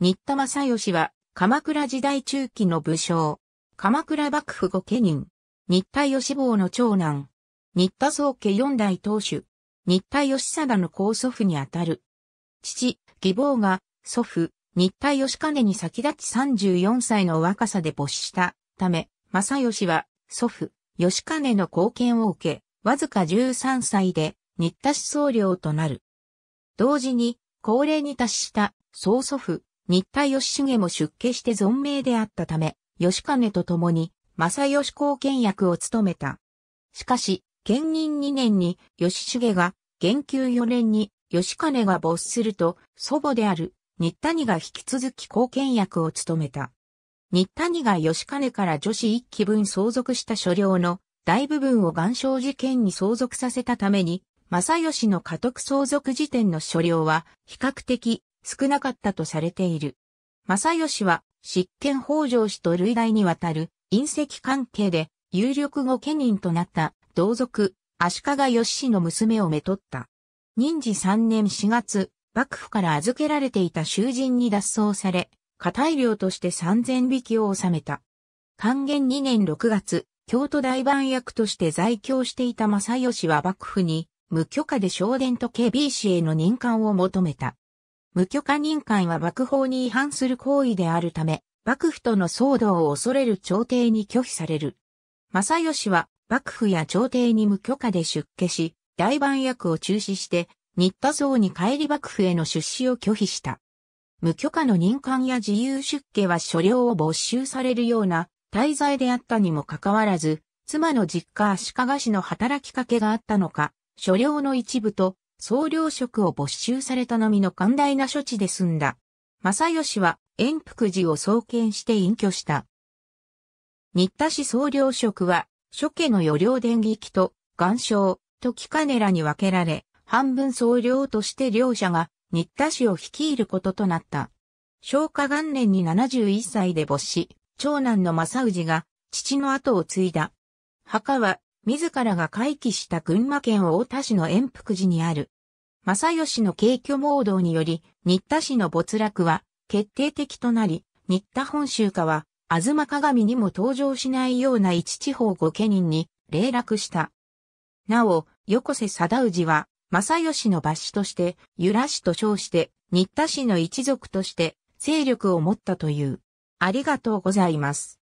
新田正義は、鎌倉時代中期の武将。鎌倉幕府御家人。新田義坊の長男。新田宗家四代当主。新田義貞の高祖父にあたる。父、義坊が、祖父、新田義兼に先立ち34歳の若さで没したため、正義は、祖父、義兼の貢献を受け、わずか13歳で、新田思想領となる。同時に、高齢に達した、曽祖父、新田義重も出家して存命であったため、義兼と共に、正義公権役を務めた。しかし、兼任2年に、義重が、元久4年に、義兼が没すると、祖母である、新谷が引き続き公権役を務めた。新谷が義兼から女子一期分相続した所領の大部分を岩礁事件に相続させたために、正義の家督相続時点の所領は比較的少なかったとされている。正義は、執権北条氏と類代にわたる、隕石関係で、有力御家人となった、同族、足利義氏の娘をめとった。任時3年4月、幕府から預けられていた囚人に脱走され、家体量として3000匹を収めた。還元2年6月、京都大番役として在京していた正義は幕府に、無許可で昇殿と警備士への任官を求めた。無許可任官は幕法に違反する行為であるため、幕府との騒動を恐れる朝廷に拒否される。正義は幕府や朝廷に無許可で出家し、大番役を中止して、新田像に帰り幕府への出資を拒否した。無許可の任官や自由出家は所領を没収されるような滞在であったにもかかわらず、妻の実家足利氏の働きかけがあったのか、所領の一部と総領職を没収されたのみの寛大な処置で済んだ。正義は円福寺を創建して隠居した。新田氏総領職は、諸家の余領電撃と、岩礁、時金らに分けられ、半分総領として両者が、新田氏を率いることとなった。昭和元年に71歳で没し、長男の正氏が、父の後を継いだ。墓は、自らが回帰した群馬県太田市の円福寺にある。正義の景挙盲導により、新田市の没落は決定的となり、新田本州家は、吾妻鏡にも登場しないような一地方御家人に、霊落した。なお、横瀬貞氏は、正義の罰子として、由良氏と称して、新田氏の一族として、勢力を持ったという。ありがとうございます。